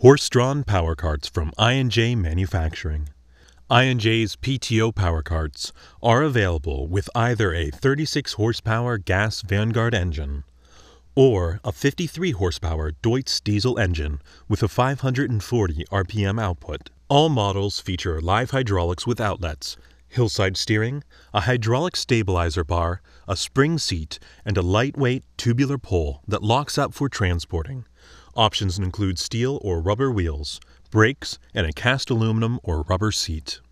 Horse-drawn power carts from I&J Manufacturing. I&J's PTO power carts are available with either a 36 horsepower gas Vanguard engine or a 53 horsepower Deutz diesel engine with a 540 RPM output. All models feature live hydraulics with outlets, hillside steering, a hydraulic stabilizer bar, a spring seat, and a lightweight tubular pole that locks up for transporting. Options include steel or rubber wheels, brakes, and a cast aluminum or rubber seat.